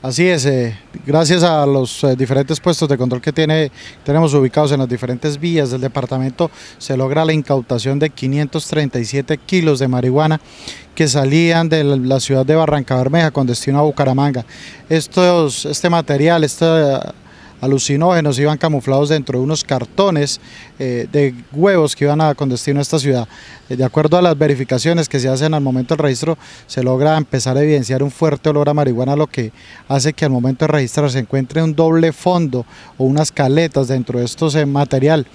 Así es, eh, gracias a los eh, diferentes puestos de control que tiene, tenemos ubicados en las diferentes vías del departamento, se logra la incautación de 537 kilos de marihuana que salían de la ciudad de Barranca Bermeja con destino a Bucaramanga. Estos, este material, esta alucinógenos, iban camuflados dentro de unos cartones eh, de huevos que iban a con destino a esta ciudad. Eh, de acuerdo a las verificaciones que se hacen al momento del registro, se logra empezar a evidenciar un fuerte olor a marihuana, lo que hace que al momento de registrar se encuentre un doble fondo o unas caletas dentro de estos materiales eh, material,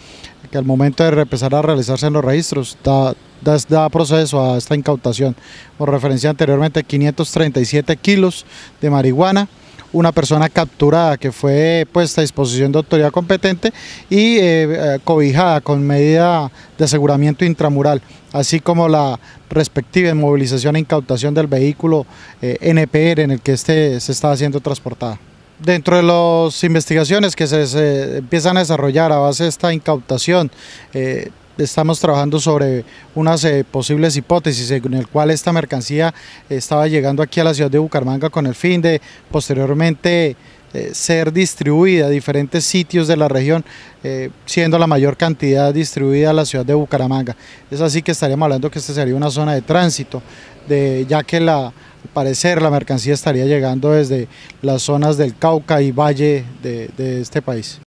que al momento de empezar a realizarse en los registros da, da proceso a esta incautación. Por referencia anteriormente, 537 kilos de marihuana, una persona capturada que fue puesta a disposición de autoridad competente y eh, eh, cobijada con medida de aseguramiento intramural, así como la respectiva inmovilización e incautación del vehículo eh, NPR en el que este se estaba siendo transportada. Dentro de las investigaciones que se, empiezan a desarrollar a base de esta incautación, estamos trabajando sobre unas eh, posibles hipótesis en el cual esta mercancía estaba llegando aquí a la ciudad de Bucaramanga con el fin de posteriormente eh, ser distribuida a diferentes sitios de la región, eh, siendo la mayor cantidad distribuida a la ciudad de Bucaramanga. Es así que estaríamos hablando que esta sería una zona de tránsito, ya que al parecer la mercancía estaría llegando desde las zonas del Cauca y Valle de este país.